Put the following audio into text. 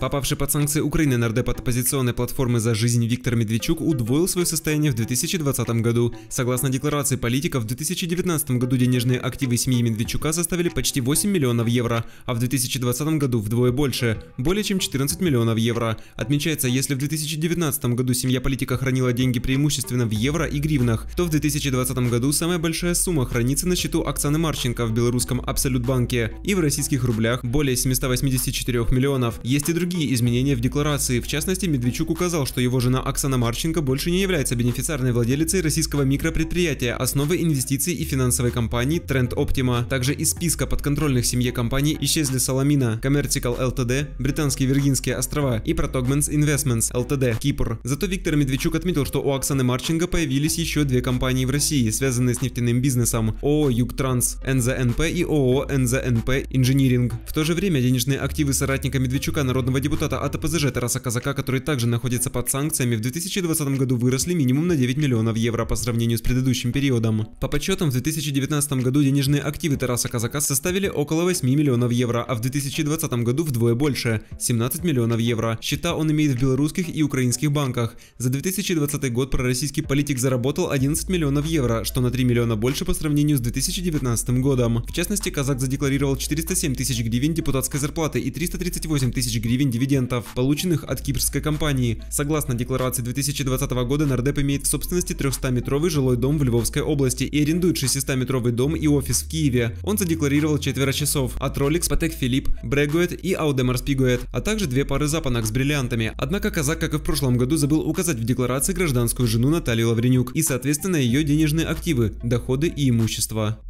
Попавший под санкции Украины нардеп от оппозиционной платформы «За жизнь» Виктор Медведчук удвоил свое состояние в 2020 году. Согласно декларации политика в 2019 году денежные активы семьи Медведчука составили почти 8 миллионов евро, а в 2020 году вдвое больше – более чем 14 миллионов евро. Отмечается, если в 2019 году семья политика хранила деньги преимущественно в евро и гривнах, то в 2020 году самая большая сумма хранится на счету Оксаны Марченко в белорусском Абсолют банке и в российских рублях – более 784 миллионов. Есть и другие другие изменения в декларации. В частности, Медведчук указал, что его жена Оксана Марченко больше не является бенефициарной владелицей российского микропредприятия «Основы инвестиций и финансовой компании Тренд Оптима». Также из списка подконтрольных семье компаний исчезли Соломина, Commercial ЛТД, Британские Виргинские острова и Protogments Investments ЛТД Кипр. Зато Виктор Медведчук отметил, что у Оксаны Марченко появились еще две компании в России, связанные с нефтяным бизнесом – ООО «Югтранс», НЗНП и ООО «НЗНП Инжиниринг». В то же время денежные активы соратника Медведчука народного народного депутата от ОПЗЖ Тараса Казака, который также находится под санкциями, в 2020 году выросли минимум на 9 миллионов евро по сравнению с предыдущим периодом. По подсчетам, в 2019 году денежные активы Тараса Казака составили около 8 миллионов евро, а в 2020 году вдвое больше – 17 миллионов евро. Счета он имеет в белорусских и украинских банках. За 2020 год пророссийский политик заработал 11 миллионов евро, что на 3 миллиона больше по сравнению с 2019 годом. В частности, Казак задекларировал 407 тысяч гривен депутатской зарплаты и 338 тысяч гривен уровень дивидендов, полученных от кипрской компании. Согласно декларации 2020 года, Нардеп имеет в собственности 300-метровый жилой дом в Львовской области и арендует 600-метровый дом и офис в Киеве. Он задекларировал четверо часов от Rolex, Patek Philippe, Breguet и Audemars Piguet, а также две пары запонок с бриллиантами. Однако казак, как и в прошлом году, забыл указать в декларации гражданскую жену Наталью Лавренюк и, соответственно, ее денежные активы, доходы и имущество.